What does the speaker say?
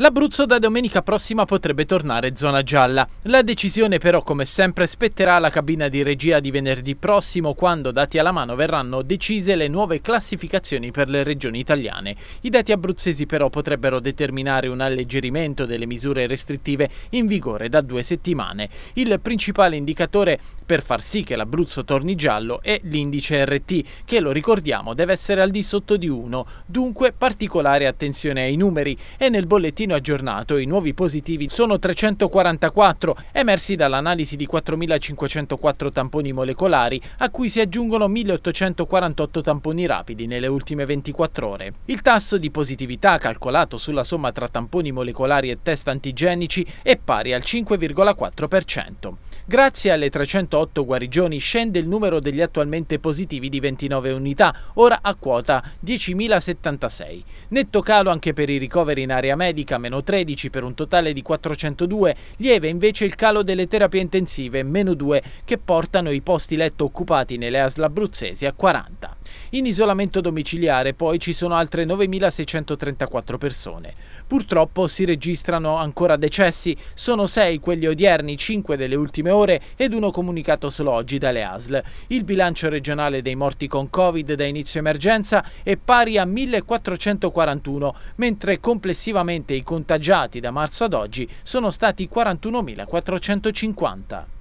L'Abruzzo da domenica prossima potrebbe tornare zona gialla. La decisione però come sempre spetterà alla cabina di regia di venerdì prossimo quando dati alla mano verranno decise le nuove classificazioni per le regioni italiane. I dati abruzzesi però potrebbero determinare un alleggerimento delle misure restrittive in vigore da due settimane. Il principale indicatore per far sì che l'Abruzzo torni giallo è l'indice RT che lo ricordiamo deve essere al di sotto di 1, dunque particolare attenzione ai numeri e nel bollettino Trentino aggiornato i nuovi positivi sono 344, emersi dall'analisi di 4.504 tamponi molecolari, a cui si aggiungono 1.848 tamponi rapidi nelle ultime 24 ore. Il tasso di positività calcolato sulla somma tra tamponi molecolari e test antigenici è pari al 5,4%. Grazie alle 308 guarigioni scende il numero degli attualmente positivi di 29 unità, ora a quota 10.076. Netto calo anche per i ricoveri in area medica, meno 13 per un totale di 402, lieve invece il calo delle terapie intensive, meno 2, che portano i posti letto occupati nelle ASL abruzzesi a 40. In isolamento domiciliare poi ci sono altre 9.634 persone. Purtroppo si registrano ancora decessi, sono 6 quelli odierni, 5 delle ultime ore ed uno comunicato solo oggi dalle ASL. Il bilancio regionale dei morti con Covid da inizio emergenza è pari a 1.441, mentre complessivamente i contagiati da marzo ad oggi sono stati 41.450.